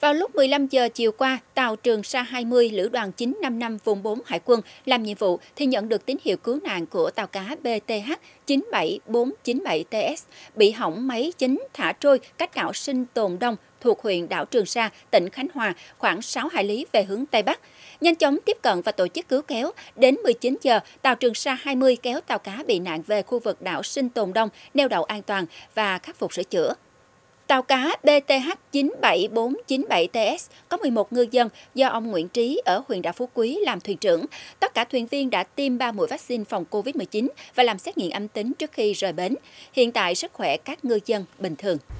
Vào lúc 15 giờ chiều qua, tàu Trường Sa 20 Lữ đoàn 955 vùng 4 Hải quân làm nhiệm vụ thì nhận được tín hiệu cứu nạn của tàu cá BTH 97497TS bị hỏng máy chính thả trôi cách đảo Sinh Tồn Đông thuộc huyện đảo Trường Sa, tỉnh Khánh Hòa, khoảng 6 hải lý về hướng Tây Bắc. Nhanh chóng tiếp cận và tổ chức cứu kéo. Đến 19 giờ, tàu Trường Sa 20 kéo tàu cá bị nạn về khu vực đảo Sinh Tồn Đông, neo đậu an toàn và khắc phục sửa chữa. Tàu cá BTH 97497TS có 11 ngư dân do ông Nguyễn Trí ở huyện Đảo Phú Quý làm thuyền trưởng. Tất cả thuyền viên đã tiêm 3 mũi vaccine phòng COVID-19 và làm xét nghiệm âm tính trước khi rời bến. Hiện tại sức khỏe các ngư dân bình thường.